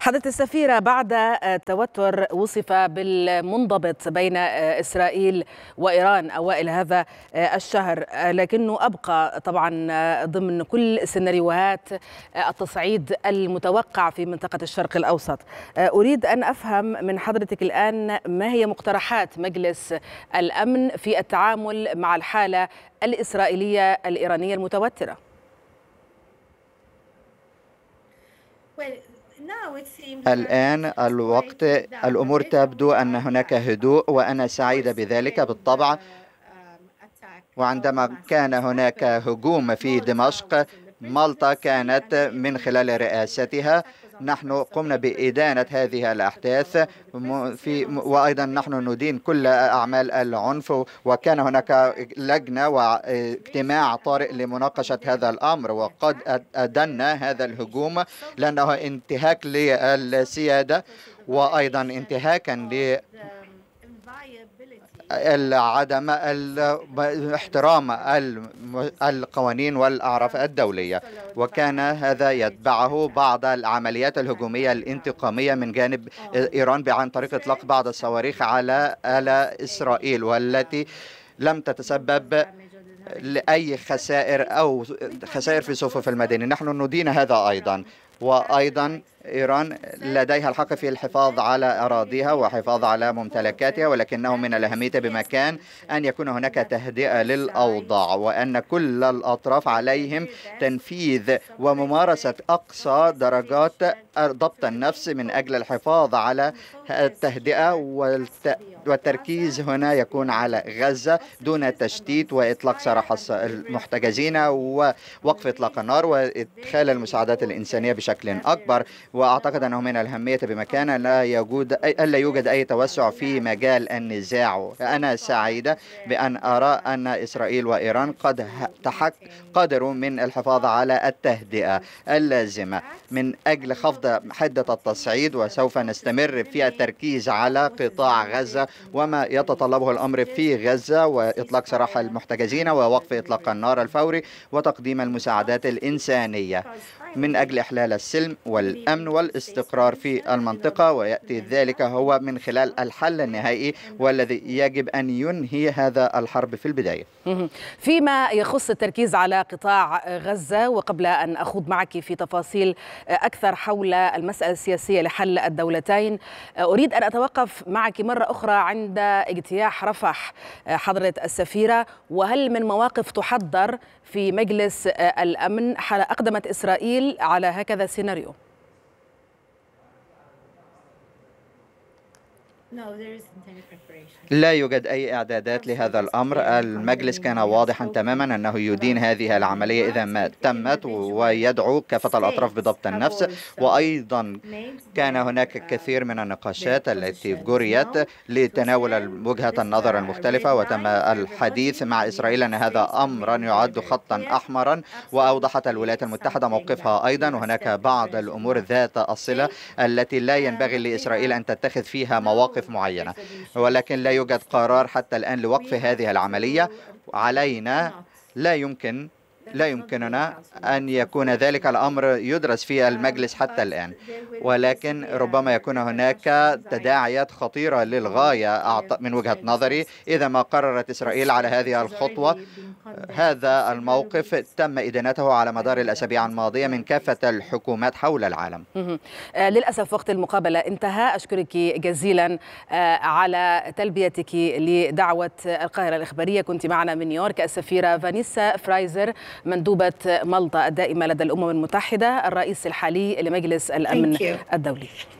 حدث السفيرة بعد آه، توتر وصف بالمنضبط بين آه، إسرائيل وإيران أوائل هذا آه، الشهر لكنه أبقى طبعا ضمن كل سيناريوهات التصعيد المتوقع في منطقة الشرق الأوسط أريد أن أفهم من حضرتك الآن ما هي مقترحات مجلس الأمن في التعامل مع الحالة الإسرائيلية الإيرانية المتوترة الآن الوقت الأمور تبدو أن هناك هدوء وأنا سعيدة بذلك بالطبع وعندما كان هناك هجوم في دمشق مالطا كانت من خلال رئاستها نحن قمنا بإدانة هذه الأحداث في وأيضا نحن ندين كل أعمال العنف وكان هناك لجنة واجتماع طارئ لمناقشة هذا الأمر وقد أدنا هذا الهجوم لأنه انتهاك للسيادة وأيضا انتهاكا ل عدم احترام القوانين والأعراف الدولية وكان هذا يتبعه بعض العمليات الهجومية الانتقامية من جانب إيران عن طريق إطلاق بعض الصواريخ على على إسرائيل والتي لم تتسبب لأي خسائر أو خسائر في صفوف المدنيين نحن ندين هذا أيضا وأيضا إيران لديها الحق في الحفاظ على أراضيها وحفاظ على ممتلكاتها ولكنه من الأهمية بمكان أن يكون هناك تهدئة للأوضاع وأن كل الأطراف عليهم تنفيذ وممارسة أقصى درجات ضبط النفس من أجل الحفاظ على التهدئة والتركيز هنا يكون على غزة دون تشتيت وإطلاق سراح المحتجزين ووقف إطلاق النار وإدخال المساعدات الإنسانية بشكل أكبر واعتقد انه من الاهميه بمكان لا يوجد الا يوجد اي توسع في مجال النزاع انا سعيده بان ارى ان اسرائيل وايران قد تحق قدروا من الحفاظ على التهدئه اللازمه من اجل خفض حده التصعيد وسوف نستمر في التركيز على قطاع غزه وما يتطلبه الامر في غزه واطلاق سراح المحتجزين ووقف اطلاق النار الفوري وتقديم المساعدات الانسانيه من اجل احلال السلم والامن الأمن والاستقرار في المنطقة ويأتي ذلك هو من خلال الحل النهائي والذي يجب أن ينهي هذا الحرب في البداية فيما يخص التركيز على قطاع غزة وقبل أن أخوض معك في تفاصيل أكثر حول المسألة السياسية لحل الدولتين أريد أن أتوقف معك مرة أخرى عند اجتياح رفح حضرة السفيرة وهل من مواقف تحضر في مجلس الأمن أقدمت إسرائيل على هكذا سيناريو لا يوجد أي إعدادات لهذا الأمر المجلس كان واضحا تماما أنه يدين هذه العملية إذا ما تمت ويدعو كافة الأطراف بضبط النفس وأيضا كان هناك uh, كثير من النقاشات التي جريت لتناول وجهة النظر uh, المختلفة وتم الحديث مع إسرائيل أن هذا أمرا يعد خطا أحمرا وأوضحت الولايات المتحدة موقفها أيضا وهناك بعض الأمور ذات الصلة التي لا ينبغي uh, لإسرائيل أن تتخذ فيها مواقف مواقف معينة ولكن لا يوجد قرار حتى الآن لوقف هذه العملية علينا لا يمكن لا يمكننا أن يكون ذلك الأمر يدرس في المجلس حتى الآن ولكن ربما يكون هناك تداعيات خطيرة للغاية من وجهة نظري إذا ما قررت إسرائيل على هذه الخطوة هذا الموقف تم إدانته على مدار الأسابيع الماضية من كافة الحكومات حول العالم آه، للأسف وقت المقابلة انتهى أشكرك جزيلا آه، على تلبيتك لدعوة القاهرة الإخبارية كنت معنا من نيويورك السفيرة فانيسا فرايزر مندوبة مالطا الدائمة لدى الأمم المتحدة الرئيس الحالي لمجلس الأمن الدولي